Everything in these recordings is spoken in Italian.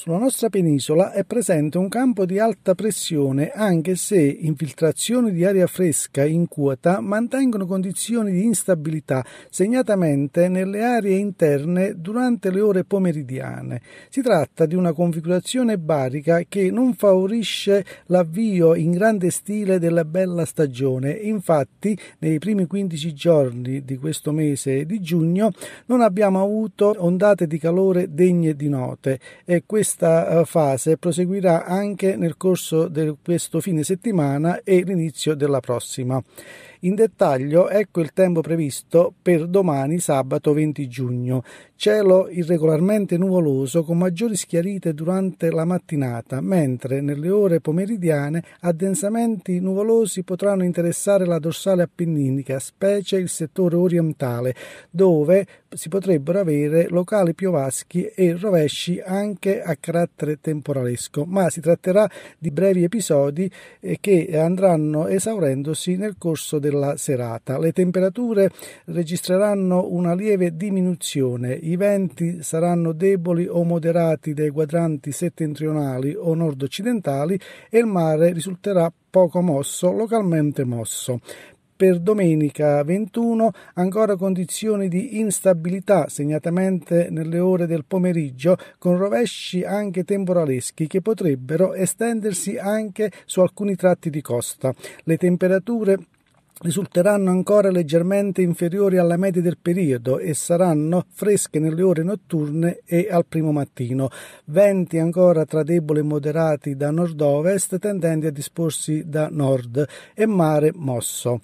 Sulla nostra penisola è presente un campo di alta pressione anche se infiltrazioni di aria fresca in quota mantengono condizioni di instabilità, segnatamente nelle aree interne durante le ore pomeridiane. Si tratta di una configurazione barica che non favorisce l'avvio in grande stile della bella stagione. Infatti, nei primi 15 giorni di questo mese di giugno non abbiamo avuto ondate di calore degne di note e questo questa eh, fase proseguirà anche nel corso di questo fine settimana e l'inizio della prossima. In dettaglio ecco il tempo previsto per domani sabato 20 giugno. Cielo irregolarmente nuvoloso con maggiori schiarite durante la mattinata, mentre nelle ore pomeridiane addensamenti nuvolosi potranno interessare la dorsale appenninica, specie il settore orientale, dove si potrebbero avere locali piovaschi e rovesci anche a carattere temporalesco, ma si tratterà di brevi episodi eh, che andranno esaurendosi nel corso del della serata. Le temperature registreranno una lieve diminuzione, i venti saranno deboli o moderati dai quadranti settentrionali o nord-occidentali e il mare risulterà poco mosso, localmente mosso per domenica 21 ancora condizioni di instabilità, segnatamente nelle ore del pomeriggio, con rovesci anche temporaleschi che potrebbero estendersi anche su alcuni tratti di costa. Le temperature risulteranno ancora leggermente inferiori alla media del periodo e saranno fresche nelle ore notturne e al primo mattino. Venti ancora tra deboli e moderati da nord-ovest tendenti a disporsi da nord e mare mosso.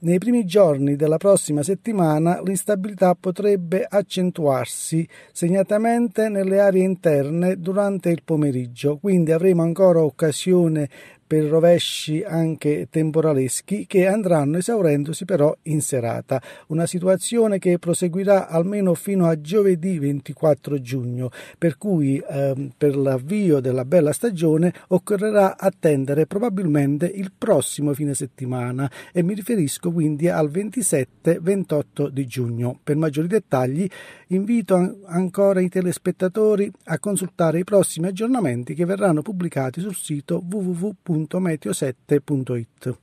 Nei primi giorni della prossima settimana l'instabilità potrebbe accentuarsi, segnatamente nelle aree interne durante il pomeriggio, quindi avremo ancora occasione per rovesci anche temporaleschi che andranno esaurendosi però in serata, una situazione che proseguirà almeno fino a giovedì 24 giugno, per cui ehm, per l'avvio della bella stagione occorrerà attendere probabilmente il prossimo fine settimana e mi riferisco quindi al 27-28 di giugno. Per maggiori dettagli invito an- ancora i telespettatori a consultare i prossimi aggiornamenti che verranno pubblicati sul sito www www.meteo7.it